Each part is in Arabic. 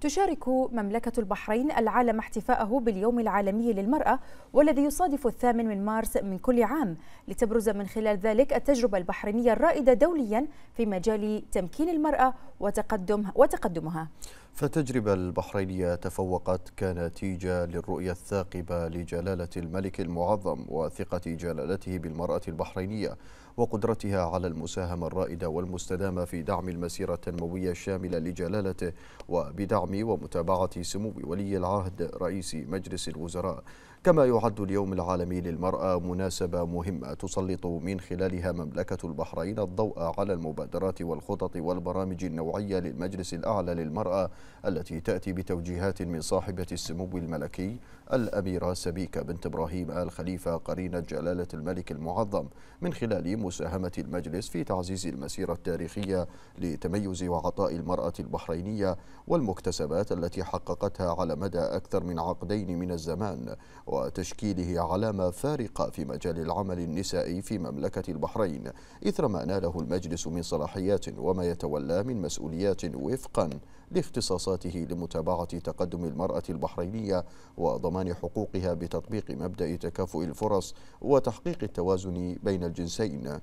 تشارك مملكة البحرين العالم احتفاءه باليوم العالمي للمرأة والذي يصادف الثامن من مارس من كل عام لتبرز من خلال ذلك التجربة البحرينية الرائدة دوليا في مجال تمكين المرأة وتقدم وتقدمها فالتجربة البحرينية تفوقت كنتيجة للرؤية الثاقبة لجلالة الملك المعظم وثقة جلالته بالمرأة البحرينية وقدرتها على المساهمة الرائدة والمستدامة في دعم المسيرة التنموية الشاملة لجلالته وبدعم ومتابعة سمو ولي العهد رئيس مجلس الوزراء كما يعد اليوم العالمي للمرأة مناسبة مهمة تسلط من خلالها مملكة البحرين الضوء على المبادرات والخطط والبرامج النوعية للمجلس الأعلى للمرأة التي تأتي بتوجيهات من صاحبة السمو الملكي الأميرة سبيكة بنت إبراهيم آل خليفة قرينة جلالة الملك المعظم من خلال مساهمة المجلس في تعزيز المسيرة التاريخية لتميز وعطاء المرأة البحرينية والمكتسبات التي حققتها على مدى أكثر من عقدين من الزمان وتشكيله علامة فارقة في مجال العمل النسائي في مملكة البحرين إثر ما ناله المجلس من صلاحيات وما يتولى من مسؤوليات وفقا لاختصاص اختصاصاته لمتابعة تقدم المرأة البحرينية وضمان حقوقها بتطبيق مبدأ تكافؤ الفرص وتحقيق التوازن بين الجنسين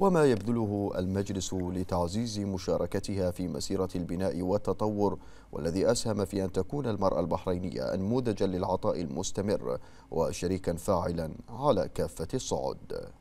وما يبذله المجلس لتعزيز مشاركتها في مسيرة البناء والتطور والذي أسهم في أن تكون المرأة البحرينية أنموذجا للعطاء المستمر وشريكا فاعلا على كافة الصعد